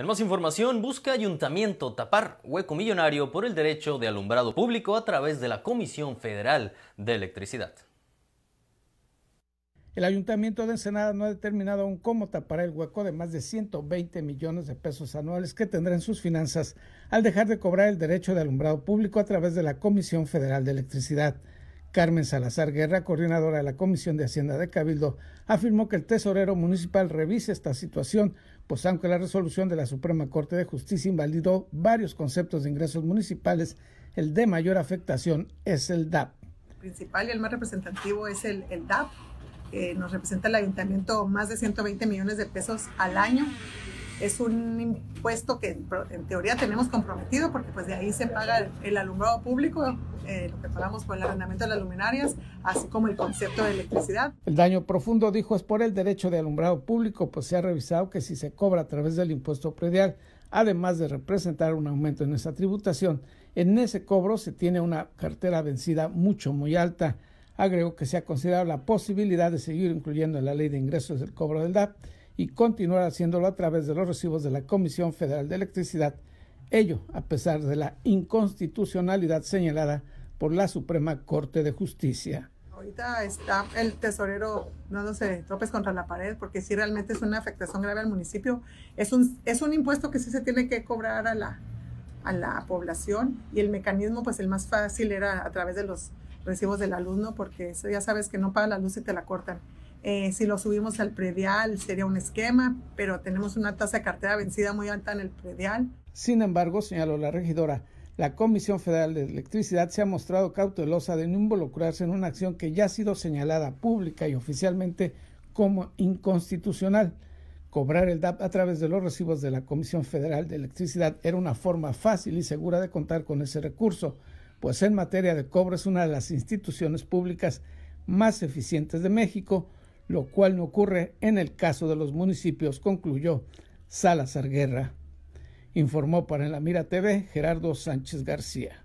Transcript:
En más información, busca ayuntamiento tapar hueco millonario por el derecho de alumbrado público a través de la Comisión Federal de Electricidad. El ayuntamiento de Ensenada no ha determinado aún cómo tapar el hueco de más de 120 millones de pesos anuales que tendrá en sus finanzas al dejar de cobrar el derecho de alumbrado público a través de la Comisión Federal de Electricidad. Carmen Salazar Guerra, coordinadora de la Comisión de Hacienda de Cabildo, afirmó que el tesorero municipal revise esta situación pues aunque la resolución de la Suprema Corte de Justicia invalidó varios conceptos de ingresos municipales, el de mayor afectación es el DAP. El principal y el más representativo es el, DAP, eh, nos representa el ayuntamiento más de 120 millones de pesos al año es un impuesto que en teoría tenemos comprometido porque pues de ahí se paga el alumbrado público, eh, lo que pagamos por el arrendamiento de las luminarias, así como el concepto de electricidad. El daño profundo, dijo, es por el derecho de alumbrado público, pues se ha revisado que si se cobra a través del impuesto predial, además de representar un aumento en esa tributación, en ese cobro se tiene una cartera vencida mucho, muy alta. Agregó que se ha considerado la posibilidad de seguir incluyendo en la ley de ingresos el cobro del DAP y continuar haciéndolo a través de los recibos de la Comisión Federal de Electricidad, ello a pesar de la inconstitucionalidad señalada por la Suprema Corte de Justicia. Ahorita está el tesorero se tropes contra la pared porque si realmente es una afectación grave al municipio. Es un, es un impuesto que sí se tiene que cobrar a la, a la población y el mecanismo pues el más fácil era a través de los recibos del alumno porque ya sabes que no paga la luz y te la cortan. Eh, si lo subimos al predial sería un esquema, pero tenemos una tasa de cartera vencida muy alta en el predial. Sin embargo, señaló la regidora, la Comisión Federal de Electricidad se ha mostrado cautelosa de no involucrarse en una acción que ya ha sido señalada pública y oficialmente como inconstitucional. Cobrar el DAP a través de los recibos de la Comisión Federal de Electricidad era una forma fácil y segura de contar con ese recurso, pues en materia de cobro es una de las instituciones públicas más eficientes de México, lo cual no ocurre en el caso de los municipios, concluyó Salazar Guerra. Informó para La Mira TV Gerardo Sánchez García.